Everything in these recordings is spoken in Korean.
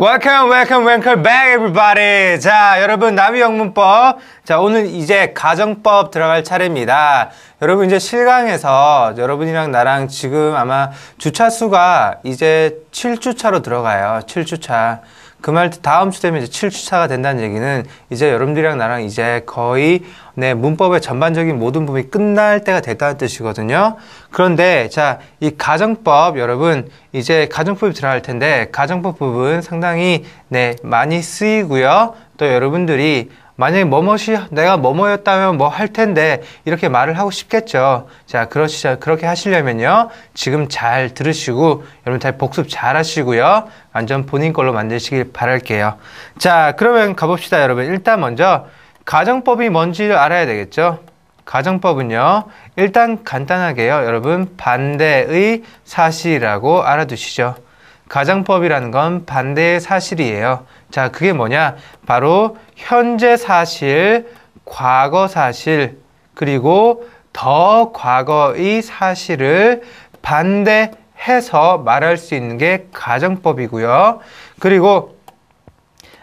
Welcome, welcome, welcome back, everybody. 자, 여러분, 나비 영문법. 자, 오늘 이제 가정법 들어갈 차례입니다. 여러분, 이제 실강에서 여러분이랑 나랑 지금 아마 주차수가 이제 7주차로 들어가요. 7주차. 그말 다음 주 되면 이제 7주차가 된다는 얘기는 이제 여러분들이랑 나랑 이제 거의 네, 문법의 전반적인 모든 부분이 끝날 때가 됐다는 뜻이거든요. 그런데 자, 이 가정법 여러분 이제 가정법이 들어갈 텐데 가정법 부분 상당히 네, 많이 쓰이고요. 또 여러분들이 만약에 뭐뭐시 내가 뭐뭐였다면 뭐 할 텐데 이렇게 말을 하고 싶겠죠. 자, 그러시죠 그렇게 하시려면요. 지금 잘 들으시고 여러분 잘 복습 잘 하시고요. 완전 본인 걸로 만드시길 바랄게요. 자, 그러면 가봅시다, 여러분. 일단 먼저 가정법이 뭔지를 알아야 되겠죠. 가정법은요. 일단 간단하게요. 여러분 반대의 사실이라고 알아두시죠. 가정법이라는 건 반대의 사실이에요. 자, 그게 뭐냐? 바로 현재 사실, 과거 사실, 그리고 더 과거의 사실을 반대해서 말할 수 있는 게 가정법이고요. 그리고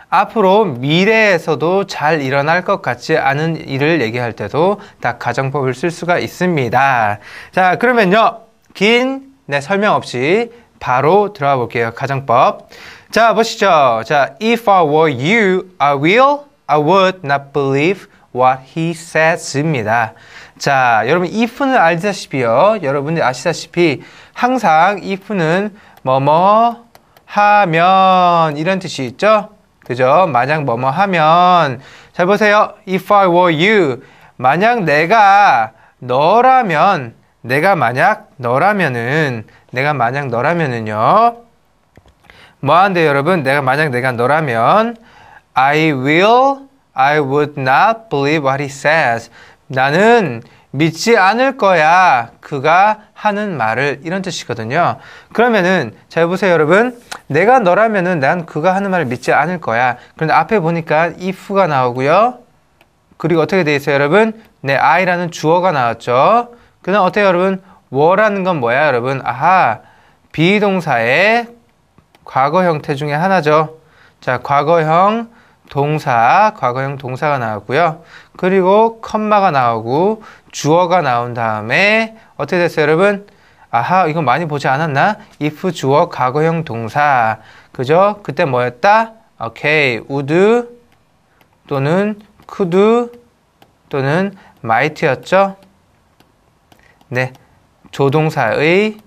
앞으로 미래에서도 잘 일어날 것 같지 않은 일을 얘기할 때도 다 가정법을 쓸 수가 있습니다. 자, 그러면요. 긴 네, 설명 없이 바로 들어가 볼게요. 가정법. 자, 보시죠. 자, if I were you, I will, I would not believe what he says입니다. 자, 여러분 if는 알다시피요. 여러분들 아시다시피 항상 if는 뭐뭐 하면 이런 뜻이 있죠. 그죠? 만약 뭐뭐 하면 잘 보세요. If I were you, 만약 내가 너라면 내가 만약 너라면은 내가 만약 너라면은요. 뭐한데 여러분? 내가 만약 내가 너라면 I will, I would not believe what he says. 나는 믿지 않을 거야. 그가 하는 말을 이런 뜻이거든요. 그러면은 잘 보세요, 여러분. 내가 너라면은 난 그가 하는 말을 믿지 않을 거야. 그런데 앞에 보니까 if가 나오고요. 그리고 어떻게 돼 있어요, 여러분? 내 네, I라는 주어가 나왔죠. 그다음 어때요, 여러분? were라는 건 뭐야, 여러분? 아하, 비동사의 과거 형태 중에 하나죠. 자, 과거형 동사, 과거형 동사가 나왔고요. 그리고 컴마가 나오고 주어가 나온 다음에 어떻게 됐어요, 여러분? 아하, 이거 많이 보지 않았나? if 주어 과거형 동사. 그죠? 그때 뭐였다? 오케이. would 또는 could 또는 might였죠? 네. 조동사의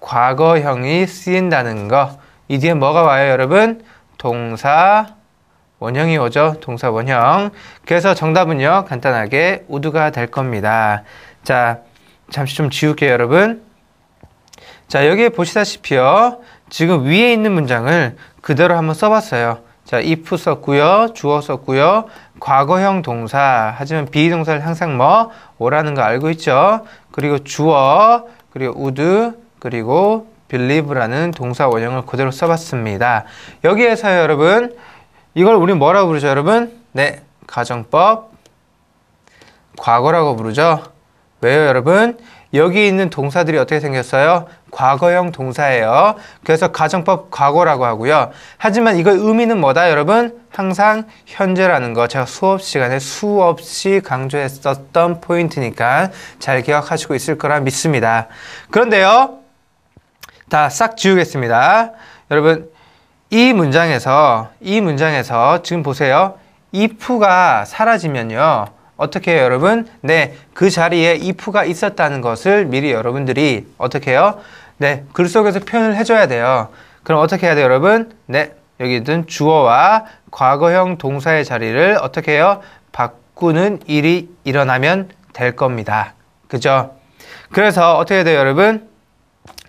과거형이 쓰인다는 거. 이 뒤에 뭐가 와요, 여러분? 동사 원형이 오죠. 동사 원형. 그래서 정답은요. 간단하게 우드가 될 겁니다. 자, 잠시 좀 지울게요, 여러분. 자, 여기에 보시다시피요. 지금 위에 있는 문장을 그대로 한번 써봤어요. 자, if 썼고요. 주어 썼고요. 과거형 동사 하지만 비동사를 항상 뭐 오라는 거 알고 있죠 그리고 주어 그리고 우드 그리고 believe라는 동사 원형을 그대로 써봤습니다 여기에서 여러분 이걸 우리 뭐라고 부르죠 여러분 네 가정법 과거라고 부르죠 왜요 여러분 여기 있는 동사들이 어떻게 생겼어요? 과거형 동사예요. 그래서 가정법 과거라고 하고요. 하지만 이거 의미는 뭐다 여러분? 항상 현재라는 거 제가 수업 시간에 수없이 강조했었던 포인트니까 잘 기억하시고 있을 거라 믿습니다. 그런데요. 다 싹 지우겠습니다. 여러분 이 문장에서 이 문장에서 지금 보세요. if가 사라지면요. 어떻게 해요, 여러분? 네, 그 자리에 if가 있었다는 것을 미리 여러분들이 어떻게 해요? 네, 글 속에서 표현을 해줘야 돼요. 그럼 어떻게 해야 돼요, 여러분? 네, 여기 있는 주어와 과거형 동사의 자리를 어떻게 해요? 바꾸는 일이 일어나면 될 겁니다. 그죠? 그래서 어떻게 해야 돼요, 여러분?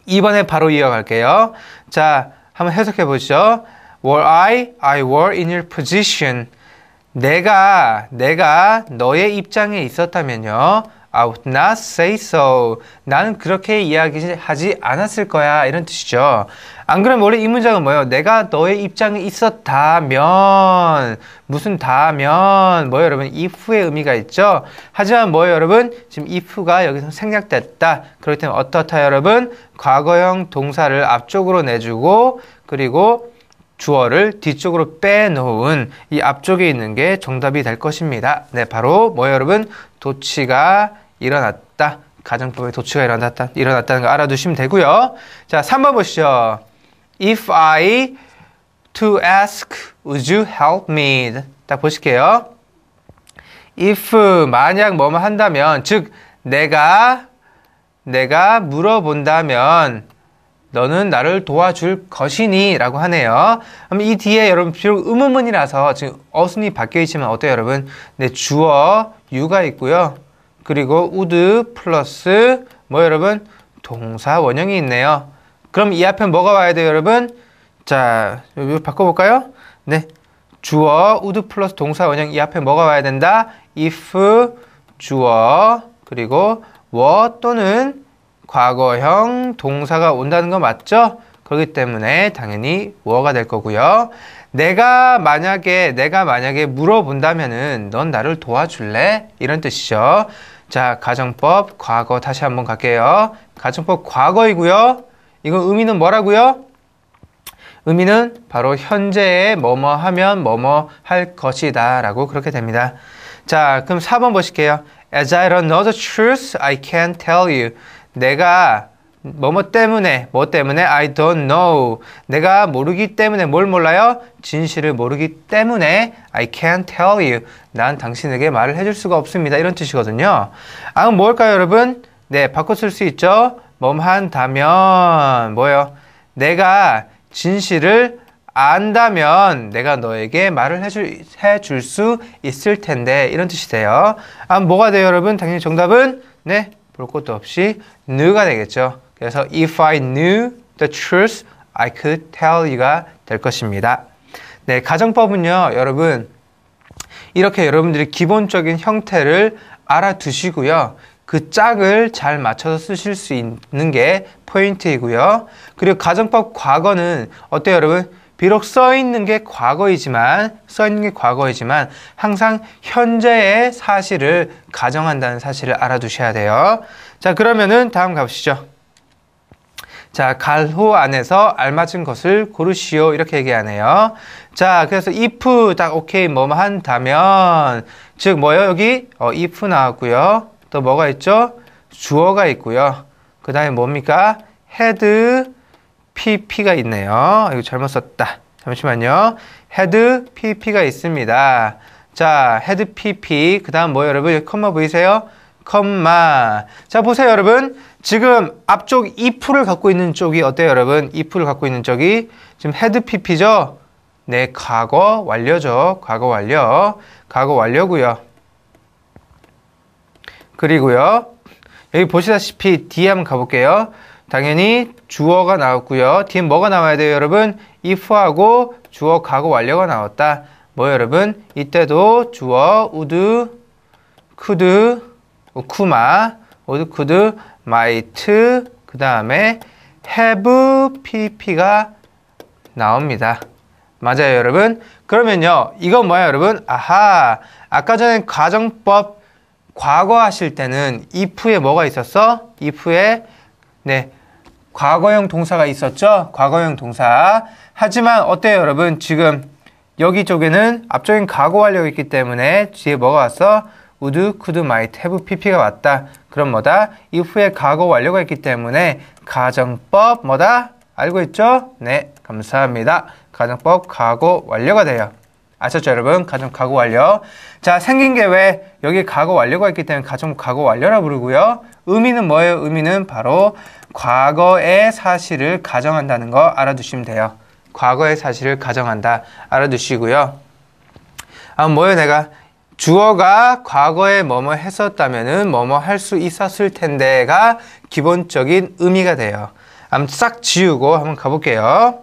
이번에 바로 이어갈게요. 자, 한번 해석해 보시죠. Were I, I were in your position. 내가 내가 너의 입장에 있었다면요. I would not say so. 나는 그렇게 이야기하지 않았을 거야. 이런 뜻이죠. 안 그러면 원래 이 문장은 뭐예요? 내가 너의 입장에 있었다면, 무슨 다면, 뭐예요, 여러분? if의 의미가 있죠? 하지만 뭐예요, 여러분? 지금 if가 여기서 생략됐다. 그렇기 때 어떻다, 여러분? 과거형 동사를 앞쪽으로 내주고, 그리고 주어를 뒤쪽으로 빼놓은 이 앞쪽에 있는 게 정답이 될 것입니다. 네, 바로 뭐 여러분? 도치가 일어났다. 가정법에 도치가 일어났다, 일어났다는 거 알아두시면 되고요. 자, 3번 보시죠. If I to ask, would you help me? 딱 보실게요. if 만약 뭐뭐 한다면 즉 내가 내가 물어본다면 너는 나를 도와줄 것이니 라고 하네요. 이 뒤에 여러분 비록 의문문이라서 지금 어순이 바뀌어 있지만 어때요 여러분? 네, 주어, 유가 있고요. 그리고 우드 플러스 뭐 여러분? 동사 원형이 있네요. 그럼 이 앞에 뭐가 와야 돼요 여러분? 자, 여기 바꿔볼까요? 네, 주어, 우드 플러스 동사 원형 이 앞에 뭐가 와야 된다? if, 주어, 그리고 what 또는 과거형 동사가 온다는 거 맞죠? 그렇기 때문에 당연히 워가 될 거고요. 내가 만약에 내가 만약에 물어본다면은 넌 나를 도와줄래? 이런 뜻이죠. 자, 가정법 과거 다시 한번 갈게요. 가정법 과거이고요. 이거 의미는 뭐라고요? 의미는 바로 현재에 뭐뭐 하면 뭐뭐 할 것이다 라고 그렇게 됩니다. 자, 그럼 4번 보실게요. As I don't know the truth, I can't tell you. 내가 뭐뭐 때문에 뭐 때문에 I don't know 내가 모르기 때문에 뭘 몰라요? 진실을 모르기 때문에 I can't tell you 난 당신에게 말을 해줄 수가 없습니다 이런 뜻이거든요 아 그럼 뭘까요 여러분? 네 바꿔 쓸 수 있죠 뭐한다면 뭐예요? 내가 진실을 안다면 내가 너에게 말을 해줄, 해줄 수 있을 텐데 이런 뜻이 돼요 아 뭐가 돼요 여러분? 당연히 정답은 네볼 것도 없이 knew가 되겠죠. 그래서 if I knew the truth, I could tell you가 될 것입니다. 네, 가정법은요, 여러분 이렇게 여러분들이 기본적인 형태를 알아두시고요. 그 짝을 잘 맞춰서 쓰실 수 있는 게 포인트이고요. 그리고 가정법 과거는 어때요, 여러분? 비록 써 있는 게 과거이지만 써 있는 게 과거이지만 항상 현재의 사실을 가정한다는 사실을 알아두셔야 돼요. 자, 그러면은 다음 가보시죠. 자, 갈호 안에서 알맞은 것을 고르시오. 이렇게 얘기하네요. 자, 그래서 if 딱 오케이 뭐만 한다면 즉 뭐요? 여기 어, if 나왔고요. 또 뭐가 있죠? 주어가 있고요. 그다음에 뭡니까? had PP가 있네요. 이거 잘못 썼다. 잠시만요. 헤드 PP가 있습니다. 자, 헤드 PP. 그 다음 뭐 여러분? 여기 컴마 보이세요? 컴마. 자, 보세요, 여러분. 지금 앞쪽 if를 갖고 있는 쪽이 어때요, 여러분? if를 갖고 있는 쪽이 지금 헤드 pp죠? 네, 과거 완료죠. 과거 완료. 과거 완료고요. 그리고요. 여기 보시다시피 d 한번 가볼게요. 당연히 주어가 나왔고요. 뒤에 뭐가 나와야 돼요, 여러분? if하고 주어 과거 완료가 나왔다. 뭐 여러분? 이때도 주어 would, could, 쿠마, would, could, might, 그 다음에 have, pp가 나옵니다. 맞아요, 여러분. 그러면요, 이건 뭐야, 여러분? 아하, 아까 전에 가정법 과거 하실 때는 if에 뭐가 있었어? if에 네, 과거형 동사가 있었죠? 과거형 동사. 하지만 어때요, 여러분? 지금 여기 쪽에는 앞쪽엔 과거 완료가 있기 때문에 뒤에 뭐가 왔어? would, could, might, have, pp가 왔다. 그럼 뭐다? if에 과거 완료가 있기 때문에 가정법 뭐다? 알고 있죠? 네, 감사합니다. 가정법 과거 완료가 돼요. 아셨죠, 여러분? 가정 과거 완료. 자, 생긴 게 왜 여기 과거 완료가 있기 때문에 가정 과거 완료라 부르고요. 의미는 뭐예요? 의미는 바로 과거의 사실을 가정한다는 거 알아두시면 돼요. 과거의 사실을 가정한다 알아두시고요. 아 뭐예요 내가 주어가 과거에 뭐뭐 했었다면은 뭐뭐 할 수 있었을 텐데가 기본적인 의미가 돼요. 한번 싹 지우고 한번 가볼게요.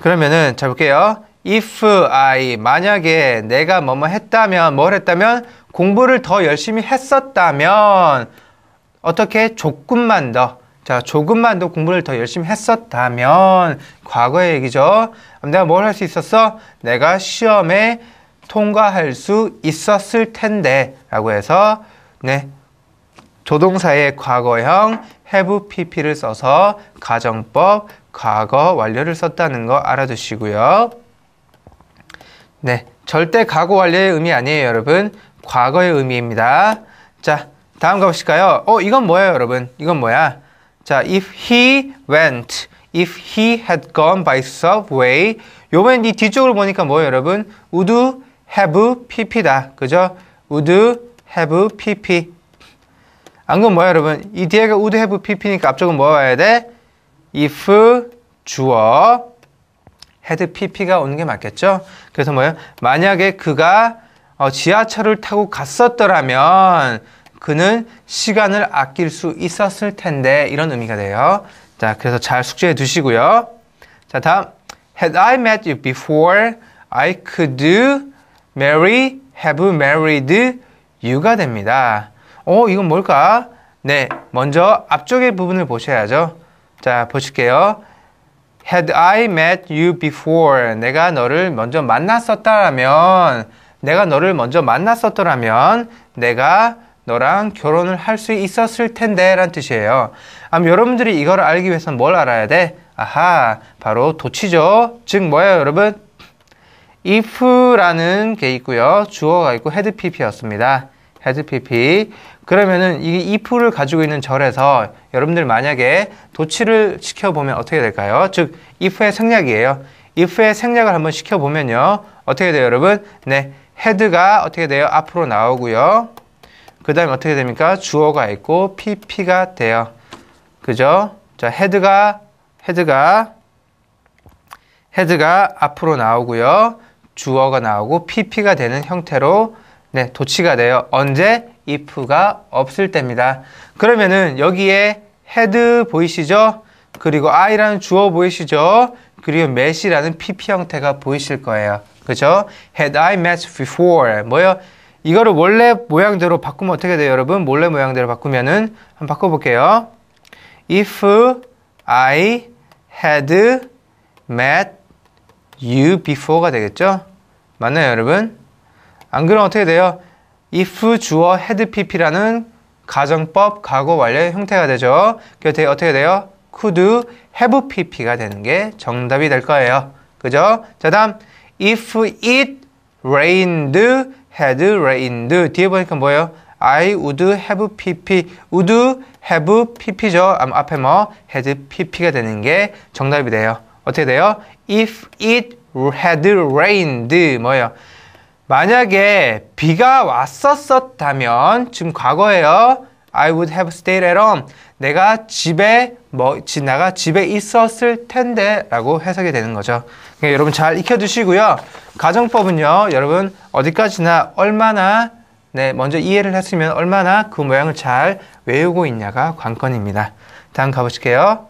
그러면은 자, 볼게요. if I 만약에 내가 뭐뭐 했다면 뭘 했다면 공부를 더 열심히 했었다면 어떻게 조금만 더, 자, 조금만 더 공부를 더 열심히 했었다면, 과거의 얘기죠. 내가 뭘 할 수 있었어? 내가 시험에 통과할 수 있었을 텐데, 라고 해서, 네. 조동사의 과거형 have pp를 써서 가정법 과거 완료를 썼다는 거 알아두시고요. 네. 절대 과거 완료의 의미 아니에요, 여러분. 과거의 의미입니다. 자, 다음 가보실까요? 어, 이건 뭐야 여러분? 이건 뭐야? 자, if he went, if he had gone by subway. 요번엔 이뒤쪽을 보니까 뭐예요, 여러분? would have pp다. 그죠? would have pp. 안건 뭐야, 여러분? 이 뒤에가 would have pp니까 앞쪽은 뭐 와야 돼? if 주어 had pp가 오는 게 맞겠죠? 그래서 뭐예요? 만약에 그가 어, 지하철을 타고 갔었더라면 그는 시간을 아낄 수 있었을 텐데 이런 의미가 돼요. 자, 그래서 잘 숙제해 두시고요. 자, 다음. Had I met you before, I could do marry, have married you가 됩니다. 어, 이건 뭘까? 네, 먼저 앞쪽의 부분을 보셔야죠. 자, 보실게요. Had I met you before, 내가 너를 먼저 만났었다라면, 내가 너를 먼저 만났었더라면, 내가 너랑 결혼을 할 수 있었을 텐데 라는 뜻이에요. 아, 여러분들이 이걸 알기 위해서뭘 알아야 돼? 아하, 바로 도치죠. 즉 뭐예요, 여러분? if라는 게 있고요. 주어가 있고 헤드 피피였습니다 헤드 피피 그러면은 이 if를 가지고 있는 절에서 여러분들 만약에 도치를 시켜보면 어떻게 될까요? 즉 if의 생략이에요. if의 생략을 한번 시켜보면요. 어떻게 돼요, 여러분? 네. 헤드가 어떻게 돼요? 앞으로 나오고요. 그 다음에 어떻게 됩니까? 주어가 있고 PP가 돼요. 그죠? 자, 헤드가 헤드가 헤드가 앞으로 나오고요. 주어가 나오고 PP가 되는 형태로 네, 도치가 돼요. 언제? if가 없을 때입니다. 그러면은 여기에 헤드 보이시죠? 그리고 I라는 주어 보이시죠? 그리고 match라는 PP 형태가 보이실 거예요. 그죠? Had I met before? 뭐요? 이거를 원래 모양대로 바꾸면 어떻게 돼요, 여러분? 원래 모양대로 바꾸면은 한번 바꿔볼게요. If I had met you before가 되겠죠? 맞나요, 여러분? 안 그러면 어떻게 돼요? if 주어 had pp라는 가정법 과거 완료 형태가 되죠. 그게 어떻게 돼요? could have pp가 되는 게 정답이 될 거예요. 그죠? 자 다음 if it rained had rained 뒤에 보니까 뭐예요? I would have pp would have pp죠. 앞에 뭐 had pp가 되는 게 정답이 돼요. 어떻게 돼요? If it had rained 뭐예요? 만약에 비가 왔었었다면 지금 과거예요. I would have stayed at home. 내가 집에 뭐지나가 집에 있었을 텐데라고 해석이 되는 거죠. 그러니까 여러분 잘 익혀두시고요. 가정법은요, 여러분 어디까지나 얼마나 네, 먼저 이해를 했으면 얼마나 그 모양을 잘 외우고 있냐가 관건입니다. 다음 가보실게요.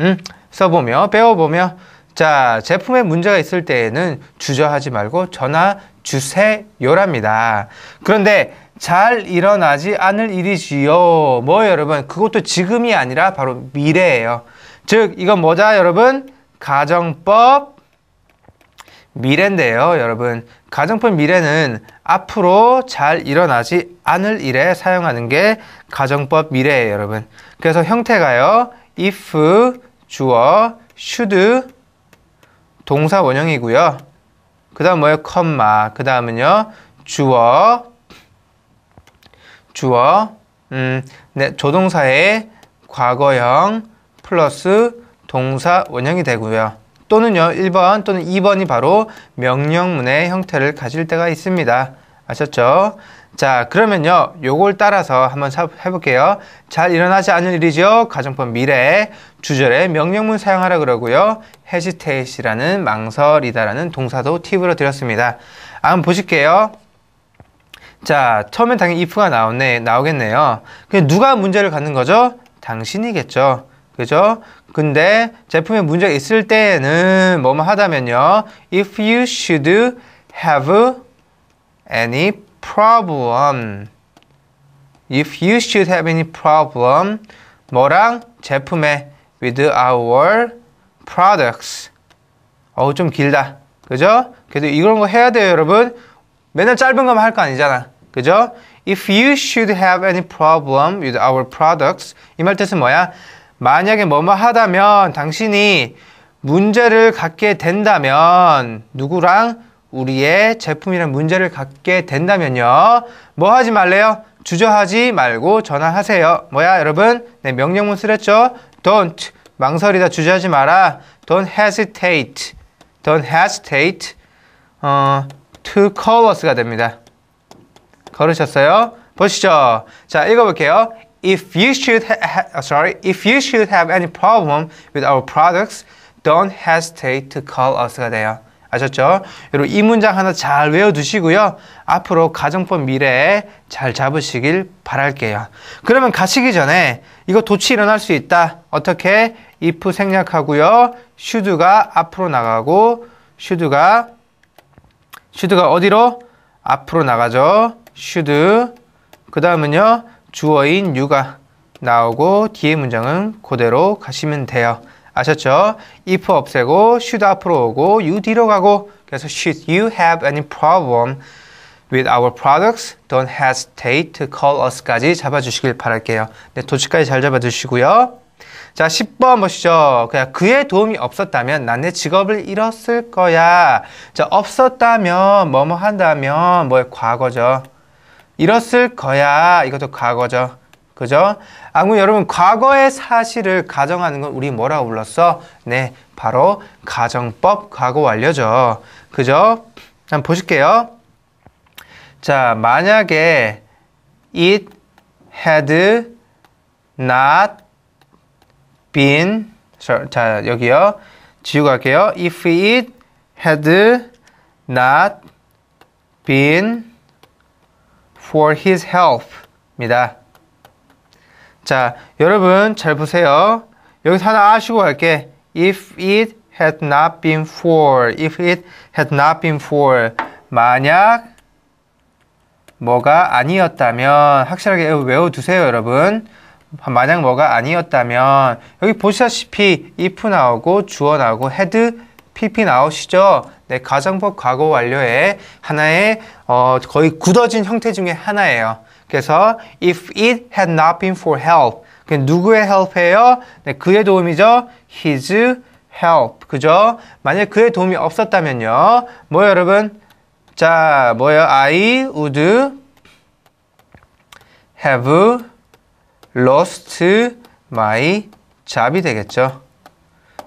음, 써보며 배워보며 자, 제품에 문제가 있을 때에는 주저하지 말고 전화 주세요랍니다. 그런데 잘 일어나지 않을 일이지요. 뭐 여러분 그것도 지금이 아니라 바로 미래예요. 즉 이건 뭐다 여러분 가정법 미래인데요 여러분 가정법 미래는 앞으로 잘 일어나지 않을 일에 사용하는 게 가정법 미래예요 여러분 그래서 형태가요 if 주어 should 동사 원형이고요 그 다음 뭐예요 컴마 그 다음은요 주어 주어 음, 네, 조동사의 과거형 플러스 동사 원형이 되고요. 또는요 1번 또는 2번이 바로 명령문의 형태를 가질 때가 있습니다. 아셨죠? 자 그러면요 요걸 따라서 한번 해볼게요 잘 일어나지 않을 일이죠 가정법 미래 주절에 명령문 사용하라 그러고요 h e s i t a t e 라는 망설이다라는 동사도 팁으로 드렸습니다 한번 보실게요 자, 처음엔 당연히 if가 나오네, 나오겠네요. 그냥 누가 문제를 갖는 거죠? 당신이겠죠. 그죠? 근데 제품에 문제가 있을 때는 에 뭐뭐 하다면요. If you should have any problem. If you should have any problem. 뭐랑 제품에 with our products. 어우, 좀 길다. 그죠? 그래도 이런 거 해야 돼요, 여러분. 맨날 짧은 거만 할 거 아니잖아. 그죠? If you should have any problem with our products 이 말 뜻은 뭐야? 만약에 뭐뭐 하다면 당신이 문제를 갖게 된다면 누구랑 우리의 제품이랑 문제를 갖게 된다면요. 뭐 하지 말래요? 주저하지 말고 전화하세요. 뭐야, 여러분? 네, 명령문 쓰랬죠? Don't. 망설이다 주저하지 마라. Don't hesitate. Don't hesitate. 어, to call us가 됩니다. 걸으셨어요? 보시죠. 자, 읽어볼게요. If you should, ha sorry, if you should have any problem with our products, don't hesitate to call us가 돼요. 아셨죠? 여러분 이 문장 하나 잘 외워두시고요. 앞으로 가정법 미래에 잘 잡으시길 바랄게요. 그러면 가시기 전에 이거 도치 일어날 수 있다. 어떻게? if 생략하고요. should가 앞으로 나가고 should가 should가 어디로? 앞으로 나가죠. should 그 다음은요 주어인 you가 나오고 뒤에 문장은 그대로 가시면 돼요 아셨죠? if 없애고 should 앞으로 오고 you 뒤로 가고 그래서 should you have any problem with our products don't hesitate to call us까지 잡아주시길 바랄게요 네 도치까지 잘 잡아주시고요 자, 10번 보시죠. 그냥 그의 도움이 없었다면 난 내 직업을 잃었을 거야. 자, 없었다면, 뭐뭐 한다면, 뭐의 과거죠. 이렇을 거야. 이것도 과거죠. 그죠? 아무 여러분 과거의 사실을 가정하는 건 우리 뭐라고 불렀어? 네, 바로 가정법 과거 완료죠. 그죠? 한번 보실게요. 자, 만약에 it had not been 자, 여기요. 지우고 갈게요. if it had not been for his help입니다. 자, 여러분 잘 보세요. 여기서 하나 아시고 갈게. If it had not been for, if it had not been for, 만약 뭐가 아니었다면 확실하게 외워두세요, 여러분. 만약 뭐가 아니었다면 여기 보시다시피 if 나오고 주어 나오고 had pp 나오시죠? 네, 가정법 과거 완료의 하나의 어, 거의 굳어진 형태 중에 하나예요. 그래서 if it had not been for help, 그 누구의 help예요? 네, 그의 도움이죠. His help, 그죠? 만약 그의 도움이 없었다면요, 뭐 여러분? 자, 뭐요? I would have lost my job이 되겠죠.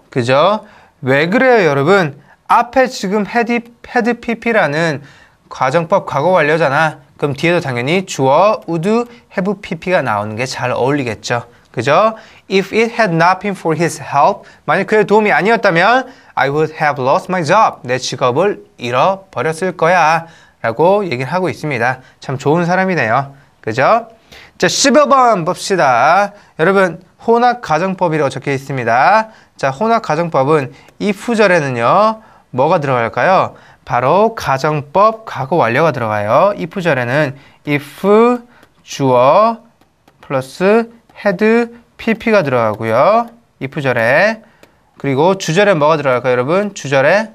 그죠? 왜 그래요, 여러분? 앞에 지금 헤드, 헤드 pp라는 과정법 과거 완료잖아. 그럼 뒤에도 당연히 주어 would have pp가 나오는 게 잘 어울리겠죠. 그죠? If it had not been for his help, 만약 그의 도움이 아니었다면 I would have lost my job. 내 직업을 잃어버렸을 거야. 라고 얘기를 하고 있습니다. 참 좋은 사람이네요. 그죠? 자, 15번 봅시다. 여러분, 혼합 가정법이라고 적혀 있습니다. 자, 혼합 가정법은 이 후절에는요. 뭐가 들어갈까요? 바로 가정법 과거 완료가 들어가요. if절에는 if 주어 플러스 had pp가 들어가고요. if절에 그리고 주절에 뭐가 들어갈까요, 여러분? 주절에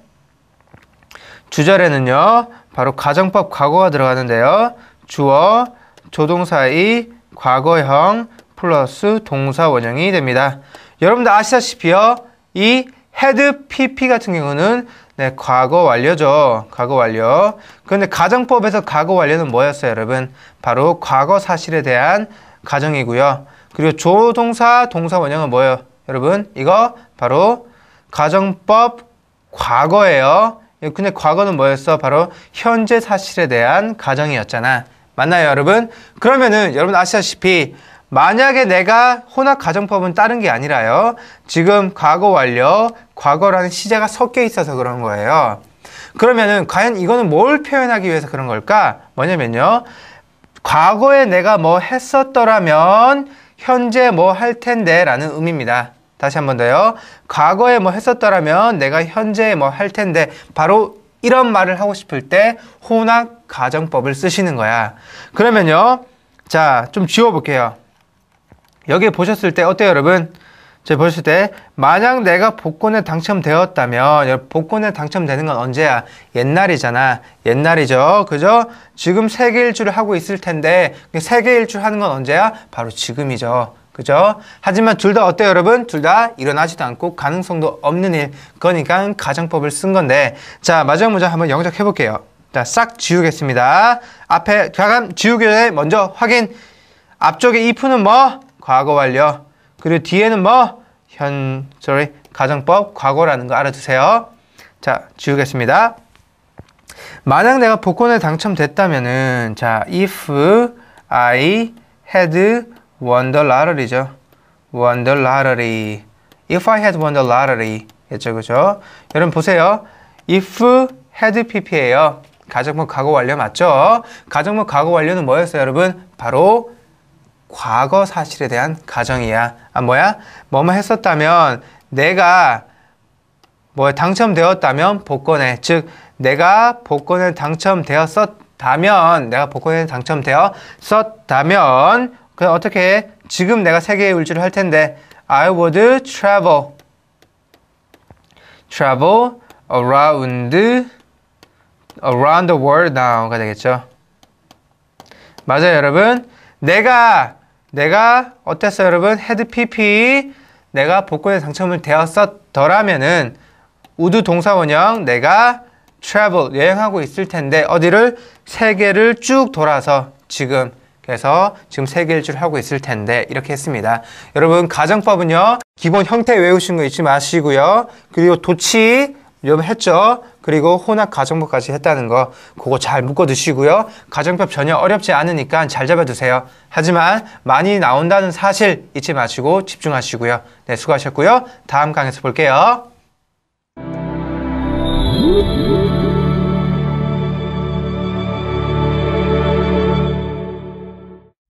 주절에는요. 바로 가정법 과거가 들어가는데요. 주어 조동사의 과거형 플러스 동사 원형이 됩니다. 여러분들 아시다시피요. 이 헤드 PP 같은 경우는 네, 과거 완료죠. 과거 완료. 그런데 가정법에서 과거 완료는 뭐였어요, 여러분? 바로 과거 사실에 대한 가정이고요. 그리고 조동사, 동사 원형은 뭐예요? 여러분, 이거 바로 가정법 과거예요. 근데 과거는 뭐였어? 바로 현재 사실에 대한 가정이었잖아. 맞나요, 여러분? 그러면은 여러분 아시다시피 만약에 내가 혼합 가정법은 다른 게 아니라요. 지금 과거 완료, 과거라는 시제가 섞여 있어서 그런 거예요. 그러면은 과연 이거는 뭘 표현하기 위해서 그런 걸까? 뭐냐면요. 과거에 내가 뭐 했었더라면 현재 뭐 할 텐데 라는 의미입니다. 다시 한 번 더요. 과거에 뭐 했었더라면 내가 현재 뭐 할 텐데 바로 이런 말을 하고 싶을 때 혼합 가정법을 쓰시는 거야. 그러면요. 자, 좀 지워볼게요. 여기 보셨을 때 어때요 여러분? 저희 보셨을 때 만약 내가 복권에 당첨되었다면 복권에 당첨되는 건 언제야? 옛날이잖아. 옛날이죠. 그죠? 지금 세계 일주를 하고 있을 텐데 그 세계 일주를 하는 건 언제야? 바로 지금이죠. 그죠? 하지만 둘 다 어때요 여러분? 둘 다 일어나지도 않고 가능성도 없는 일 그러니까 가정법을 쓴 건데 자 마지막 문제 한번 영작해 볼게요 자 싹 지우겠습니다 앞에 과감 지우기에 먼저 확인 앞쪽에 if는 뭐? 과거 완료. 그리고 뒤에는 뭐? 현, sorry, 가정법, 과거라는 거 알아두세요. 자, 지우겠습니다. 만약 내가 복권에 당첨됐다면은, 자, if I had won the lottery죠. won the lottery. if I had won the lottery. 그죠, 그죠? 여러분 보세요. if had p p 에요 가정법 과거 완료 맞죠? 가정법 과거 완료는 뭐였어요, 여러분? 바로 과거 사실에 대한 가정이야. 아, 뭐야? 뭐뭐 했었다면 내가 뭐 당첨되었다면 복권에 즉 내가 복권에 당첨되었었다면 내가 복권에 당첨되었었다면 그 어떻게 해? 지금 내가 세계에 울주를할 텐데 I would travel travel around around the world now가 되겠죠. 맞아요, 여러분. 내가 내가 어땠어 여러분? 헤드 피피 내가 복권에 당첨을 되었었더라면은 우드 동사원형 내가 travel 여행하고 있을 텐데 어디를 세계를 쭉 돌아서 지금 그래서 지금 세계일주를 하고 있을 텐데 이렇게 했습니다. 여러분 가정법은요 기본 형태 외우신 거 잊지 마시고요. 그리고 도치 러험했죠 그리고 혼합 가정법까지 했다는 거 그거 잘 묶어 두시고요. 가정법 전혀 어렵지 않으니까 잘 잡아두세요. 하지만 많이 나온다는 사실 잊지 마시고 집중하시고요. 네, 수고하셨고요. 다음 강에서 의 볼게요.